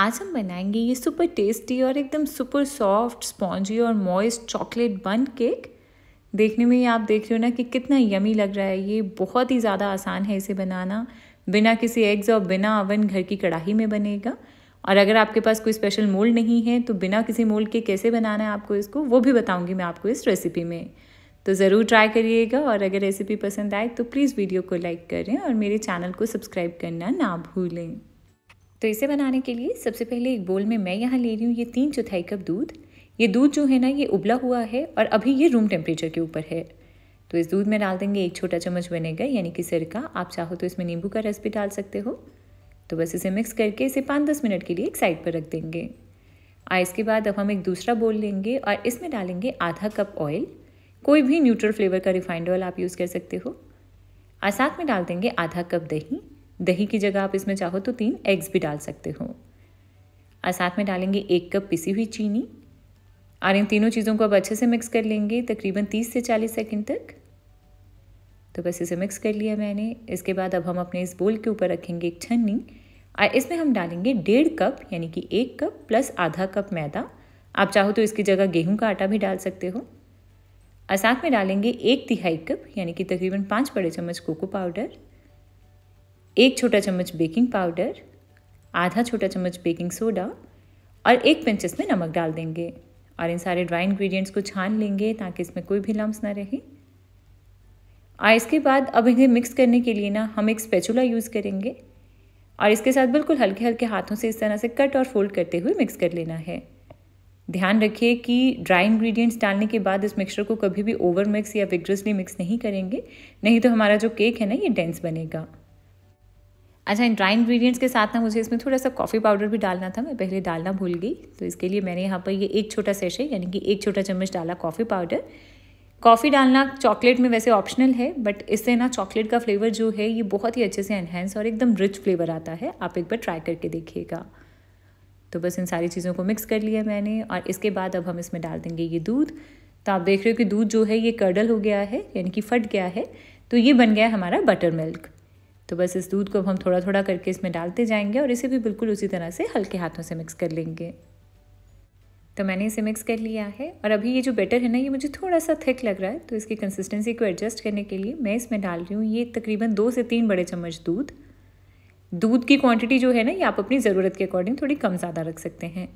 आज हम बनाएंगे ये सुपर टेस्टी और एकदम सुपर सॉफ्ट स्पॉन्जी और मॉइस्ट चॉकलेट बन केक देखने में आप देख रहे हो ना कि कितना यमी लग रहा है ये बहुत ही ज़्यादा आसान है इसे बनाना बिना किसी एग्ज़ और बिना अवन घर की कढ़ाई में बनेगा और अगर आपके पास कोई स्पेशल मोल्ड नहीं है तो बिना किसी मोल्ड के कैसे बनाना है आपको इसको वो भी बताऊंगी मैं आपको इस रेसिपी में तो ज़रूर ट्राई करिएगा और अगर रेसिपी पसंद आए तो प्लीज़ वीडियो को लाइक करें और मेरे चैनल को सब्सक्राइब करना ना भूलें तो इसे बनाने के लिए सबसे पहले एक बोल में मैं यहाँ ले रही हूँ ये तीन चौथाई कप दूध ये दूध जो है ना ये उबला हुआ है और अभी ये रूम टेम्परेचर के ऊपर है तो इस दूध में डाल देंगे एक छोटा चम्मच विनेगर यानी कि सिरका आप चाहो तो इसमें नींबू का रस भी डाल सकते हो तो बस इसे मिक्स करके इसे पाँच दस मिनट के लिए एक साइड पर रख देंगे और इसके बाद अब हम एक दूसरा बोल लेंगे और इसमें डालेंगे आधा कप ऑयल कोई भी न्यूट्रल फ्लेवर का रिफाइंड ऑयल आप यूज़ कर सकते हो और साथ में डाल देंगे आधा कप दही दही की जगह आप इसमें चाहो तो तीन एग्स भी डाल सकते हो और साथ में डालेंगे एक कप पिसी हुई चीनी और इन तीनों चीज़ों को अब अच्छे से मिक्स कर लेंगे तकरीबन 30 से 40 सेकंड तक तो बस इसे मिक्स कर लिया मैंने इसके बाद अब हम अपने इस बोल के ऊपर रखेंगे एक छन्नी और इसमें हम डालेंगे डेढ़ कप यानी कि एक कप प्लस आधा कप मैदा आप चाहो तो इसकी जगह गेहूं का आटा भी डाल सकते हो और साथ में डालेंगे एक तिहाई कप यानी कि तकरीबन पाँच बड़े चम्मच कोको पाउडर एक छोटा चम्मच बेकिंग पाउडर आधा छोटा चम्मच बेकिंग सोडा और एक पिंच इसमें नमक डाल देंगे और इन सारे ड्राई इंग्रेडिएंट्स को छान लेंगे ताकि इसमें कोई भी लम्स ना रहे और इसके बाद अब इन्हें मिक्स करने के लिए ना हम एक स्पेचुला यूज़ करेंगे और इसके साथ बिल्कुल हल्के हल्के हाथों से इस तरह से कट और फोल्ड करते हुए मिक्स कर लेना है ध्यान रखिए कि ड्राई इंग्रेडिएंट्स डालने के बाद इस मिक्सचर को कभी भी ओवर मिक्स या विग्रसली मिक्स नहीं करेंगे नहीं तो हमारा जो केक है ना ये डेंस बनेगा अच्छा इन ड्राई इन्ग्रीडियंट्स के साथ ना मुझे इसमें थोड़ा सा कॉफ़ी पाउडर भी डालना था मैं पहले डालना भूल गई तो इसके लिए मैंने यहाँ पर ये एक छोटा सेशे यानी कि एक छोटा चम्मच डाला कॉफ़ी पाउडर कॉफ़ी डालना चॉकलेट में वैसे ऑप्शनल है बट इससे ना चॉकलेट का फ्लेवर जो है ये बहुत ही अच्छे से एनहेंस और एकदम रिच फ्लेवर आता है आप एक बार ट्राई करके देखिएगा तो बस इन सारी चीज़ों को मिक्स कर लिया मैंने और इसके बाद अब हम इसमें डाल देंगे ये दूध तो आप देख रहे हो कि दूध जो है ये कर्डल हो गया है यानी कि फट गया है तो ये बन गया हमारा बटर मिल्क तो बस इस दूध को अब हम थोड़ा थोड़ा करके इसमें डालते जाएंगे और इसे भी बिल्कुल उसी तरह से हल्के हाथों से मिक्स कर लेंगे तो मैंने इसे मिक्स कर लिया है और अभी ये जो बैटर है ना ये मुझे थोड़ा सा थिक लग रहा है तो इसकी कंसिस्टेंसी को एडजस्ट करने के लिए मैं इसमें डाल रही हूँ ये तकरीबन दो से तीन बड़े चम्मच दूध दूध की क्वांटिटी जो है ना ये आप अपनी ज़रूरत के अकॉर्डिंग थोड़ी कम ज़्यादा रख सकते हैं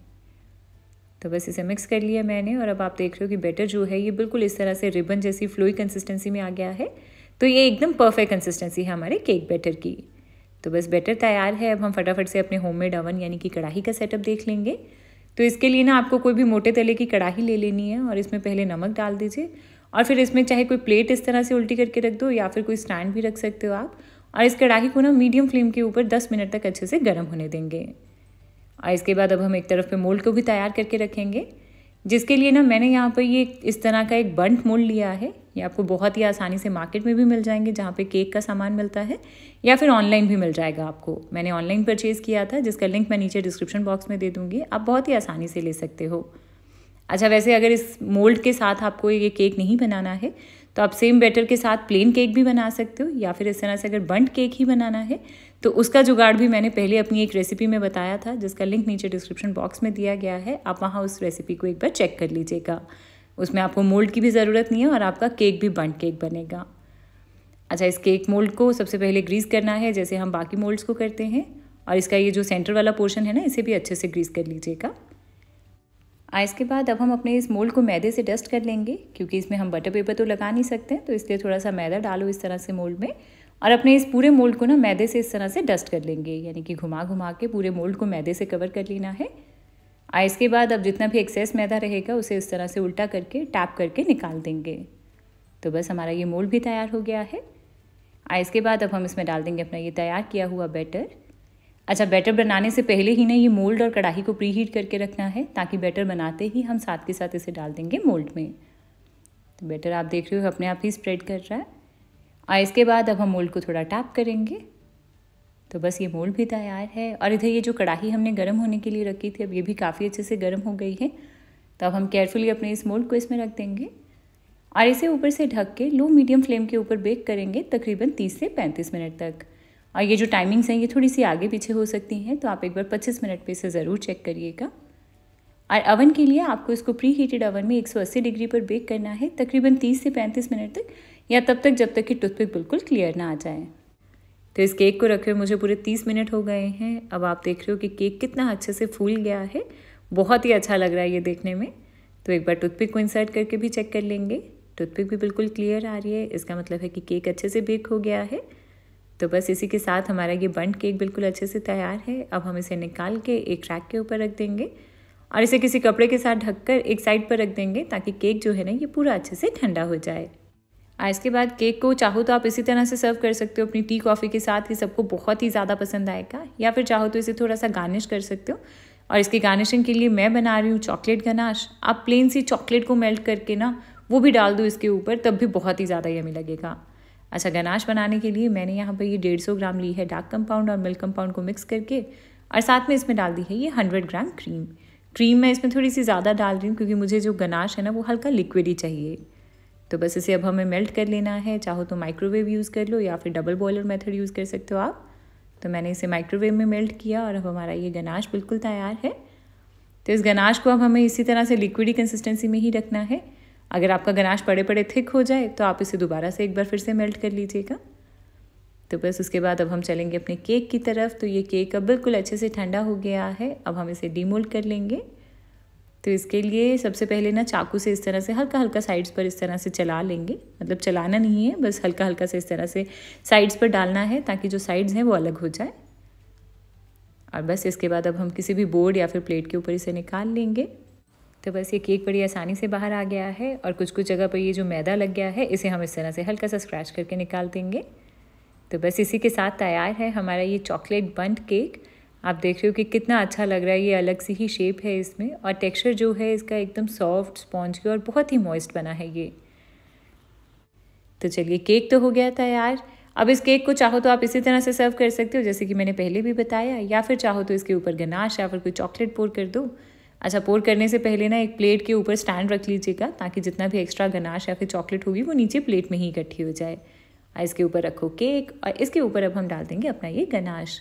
तो बस इसे मिक्स कर लिया मैंने और अब आप देख रहे हो कि बैटर जो है ये बिल्कुल इस तरह से रिबन जैसी फ्लोई कंसिस्टेंसी में आ गया है तो ये एकदम परफेक्ट कंसिस्टेंसी है हमारे केक बैटर की तो बस बैटर तैयार है अब हम फटाफट से अपने होममेड अवन यानी कि कढ़ाई का सेटअप देख लेंगे तो इसके लिए ना आपको कोई भी मोटे तले की कढ़ाई ले लेनी है और इसमें पहले नमक डाल दीजिए और फिर इसमें चाहे कोई प्लेट इस तरह से उल्टी करके रख दो या फिर कोई स्टैंड भी रख सकते हो आप और इस कढ़ाई को ना मीडियम फ्लेम के ऊपर 10 मिनट तक अच्छे से गर्म होने देंगे और इसके बाद अब हम एक तरफ पे मोल्ड को भी तैयार करके रखेंगे जिसके लिए ना मैंने यहाँ पर ये इस तरह का एक बंट मोल्ड लिया है ये आपको बहुत ही आसानी से मार्केट में भी मिल जाएंगे जहाँ पे केक का सामान मिलता है या फिर ऑनलाइन भी मिल जाएगा आपको मैंने ऑनलाइन परचेज़ किया था जिसका लिंक मैं नीचे डिस्क्रिप्शन बॉक्स में दे दूँगी आप बहुत ही आसानी से ले सकते हो अच्छा वैसे अगर इस मोल्ड के साथ आपको ये केक नहीं बनाना है तो आप सेम बैटर के साथ प्लेन केक भी बना सकते हो या फिर इस तरह से अगर बंट केक ही बनाना है तो उसका जुगाड़ भी मैंने पहले अपनी एक रेसिपी में बताया था जिसका लिंक नीचे डिस्क्रिप्शन बॉक्स में दिया गया है आप वहाँ उस रेसिपी को एक बार चेक कर लीजिएगा उसमें आपको मोल्ड की भी ज़रूरत नहीं है और आपका केक भी बंट केक बनेगा अच्छा इस केक मोल्ड को सबसे पहले ग्रीस करना है जैसे हम बाकी मोल्ड्स को करते हैं और इसका ये जो सेंटर वाला पोर्शन है ना इसे भी अच्छे से ग्रीस कर लीजिएगा आ इसके बाद अब हम अपने इस मोल्ड को मैदे से डस्ट कर लेंगे क्योंकि इसमें हम बटर पेपर तो लगा नहीं सकते तो इसलिए थोड़ा सा मैदा डालो इस तरह से मोल्ड में और अपने इस पूरे मोल्ड को ना मैदे से इस तरह से डस्ट कर लेंगे यानी कि घुमा घुमा के पूरे मोल्ड को मैदे से कवर कर लेना है और इसके बाद अब जितना भी एक्सेस मैदा रहेगा उसे इस तरह से उल्टा करके टैप करके निकाल देंगे तो बस हमारा ये मोल्ड भी तैयार हो गया है और इसके बाद अब हम इसमें डाल देंगे अपना ये तैयार किया हुआ बैटर अच्छा बैटर बनाने से पहले ही ना ये मोल्ड और कढ़ाई को प्री हीट करके रखना है ताकि बैटर बनाते ही हम साथ के साथ इसे डाल देंगे मोल्ड में तो बैटर आप देख रहे हो अपने आप ही स्प्रेड कर रहा है और इसके बाद अब हम मोल्ड को थोड़ा टैप करेंगे तो बस ये मोल भी तैयार है और इधर ये जो कढ़ाई हमने गर्म होने के लिए रखी थी अब ये भी काफ़ी अच्छे से गर्म हो गई है तो अब हम केयरफुली अपने इस मोल्ड को इसमें रख देंगे और इसे ऊपर से ढक के लो मीडियम फ्लेम के ऊपर बेक करेंगे तकरीबन 30 से 35 मिनट तक और ये जो टाइमिंग्स हैं ये थोड़ी सी आगे पीछे हो सकती हैं तो आप एक बार 25 मिनट पे इसे ज़रूर चेक करिएगा और अवन के लिए आपको इसको प्री हीटेड अवन में 180 डिग्री पर बेक करना है तकरीबन 30 से 35 मिनट तक या तब तक जब तक कि टूथपिक बिल्कुल क्लियर ना आ जाए तो इस केक को रखे हुए मुझे पूरे तीस मिनट हो गए हैं अब आप देख रहे हो कि केक कितना अच्छे से फूल गया है बहुत ही अच्छा लग रहा है ये देखने में तो एक बार टूथपिक को इंसर्ट करके भी चेक कर लेंगे टूथपिक भी बिल्कुल क्लियर आ रही है इसका मतलब है कि केक अच्छे से बेक हो गया है तो बस इसी के साथ हमारा ये बंट केक बिल्कुल अच्छे से तैयार है अब हम इसे निकाल के एक रैक के ऊपर रख देंगे और इसे किसी कपड़े के साथ ढककर एक साइड पर रख देंगे ताकि केक जो है ना ये पूरा अच्छे से ठंडा हो जाए इसके बाद केक को चाहो तो आप इसी तरह से सर्व कर सकते हो अपनी टी कॉफ़ी के साथ ये सबको बहुत ही ज़्यादा पसंद आएगा या फिर चाहो तो इसे थोड़ा सा गार्निश कर सकते हो और इसकी गार्निशिंग के लिए मैं बना रही हूँ चॉकलेट गनाश आप प्लेन सी चॉकलेट को मेल्ट करके ना वो भी डाल दो इसके ऊपर तब भी बहुत ही ज़्यादा यमी लगेगा अच्छा गनाश बनाने के लिए मैंने यहाँ पर ये डेढ़ सौ ग्राम ली है डार्क कंपाउंड और मिल्क कंपाउंड को मिक्स करके और साथ में इसमें डाल दी है ये हंड्रेड ग्राम क्रीम क्रीम मैं इसमें थोड़ी सी ज़्यादा डाल रही हूँ क्योंकि मुझे जो गनाश है ना वो हल्का लिक्विड ही चाहिए तो बस इसे अब हमें मेल्ट कर लेना है चाहो तो माइक्रोवेव यूज़ कर लो या फिर डबल बॉयलर मेथड यूज़ कर सकते हो आप तो मैंने इसे माइक्रोवेव में मेल्ट किया और अब हमारा ये गनाश बिल्कुल तैयार है तो इस गनाश को अब हमें इसी तरह से लिक्विडी कंसिस्टेंसी में ही रखना है अगर आपका गनाश पड़े पड़े थिक हो जाए तो आप इसे दोबारा से एक बार फिर से मेल्ट कर लीजिएगा तो बस उसके बाद अब हम चलेंगे अपने केक की तरफ तो ये केक अब बिल्कुल अच्छे से ठंडा हो गया है अब हम इसे डीमोल्ड कर लेंगे तो इसके लिए सबसे पहले ना चाकू से इस तरह से हल्का हल्का साइड्स पर इस तरह से चला लेंगे मतलब चलाना नहीं है बस हल्का हल्का से इस तरह से साइड्स पर डालना है ताकि जो साइड्स हैं वो अलग हो जाए और बस इसके बाद अब हम किसी भी बोर्ड या फिर प्लेट के ऊपर इसे निकाल लेंगे तो बस ये केक बड़ी आसानी से बाहर आ गया है और कुछ कुछ जगह पर ये जो मैदा लग गया है इसे हम इस तरह से हल्का सा स्क्रैच करके निकाल देंगे तो बस इसी के साथ तैयार है हमारा ये चॉकलेट बंट केक आप देख रहे हो कि कितना अच्छा लग रहा है ये अलग सी ही शेप है इसमें और टेक्सचर जो है इसका एकदम सॉफ्ट स्पॉन्ज की और बहुत ही मॉइस्ट बना है ये तो चलिए केक तो हो गया था यार अब इस केक को चाहो तो आप इसी तरह से सर्व कर सकते हो जैसे कि मैंने पहले भी बताया या फिर चाहो तो इसके ऊपर गनाश या फिर कोई चॉकलेट पोर कर दो अच्छा पोर करने से पहले ना एक प्लेट के ऊपर स्टैंड रख लीजिएगा ताकि जितना भी एक्स्ट्रा गनाश या फिर चॉकलेट होगी वो नीचे प्लेट में ही इकट्ठी हो जाए इसके ऊपर रखो केक और इसके ऊपर अब हम डाल देंगे अपना ये गनाश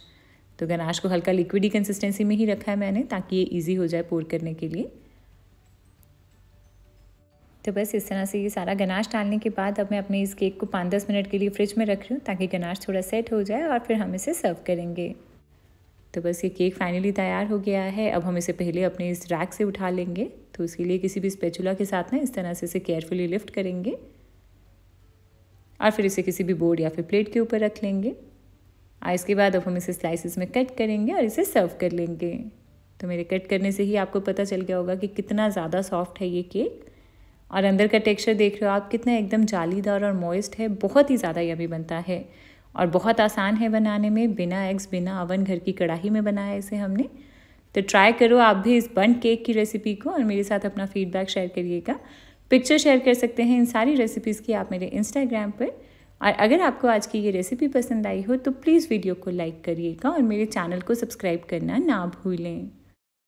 तो गनाश को हल्का लिक्विडी कंसिस्टेंसी में ही रखा है मैंने ताकि ये ईजी हो जाए पोर करने के लिए तो बस इस तरह से ये सारा गनाश डालने के बाद अब मैं अपने इस केक को पाँच दस मिनट के लिए फ्रिज में रख रही हूँ ताकि गनाश थोड़ा सेट हो जाए और फिर हम इसे सर्व करेंगे तो बस ये केक फाइनली तैयार हो गया है अब हम इसे पहले अपने इस रैक से उठा लेंगे तो उसके लिए किसी भी स्पेचुला के साथ ना इस तरह से इसे केयरफुली लिफ्ट करेंगे और फिर इसे किसी भी बोर्ड या फिर प्लेट के ऊपर रख लेंगे और इसके बाद अब हम इसे स्लाइसिस में कट करेंगे और इसे सर्व कर लेंगे तो मेरे कट करने से ही आपको पता चल गया होगा कि कितना ज़्यादा सॉफ्ट है ये केक और अंदर का टेक्सचर देख रहे हो आप कितना एकदम जालीदार और मॉइस्ट है बहुत ही ज़्यादा यमी बनता है और बहुत आसान है बनाने में बिना एग्स बिना अवन घर की कढ़ाई में बनाया इसे हमने तो ट्राई करो आप भी इस बन केक की रेसिपी को और मेरे साथ अपना फीडबैक शेयर करिएगा पिक्चर शेयर कर सकते हैं इन सारी रेसिपीज़ की आप मेरे इंस्टाग्राम पर और अगर आपको आज की ये रेसिपी पसंद आई हो तो प्लीज़ वीडियो को लाइक करिएगा और मेरे चैनल को सब्सक्राइब करना ना भूलें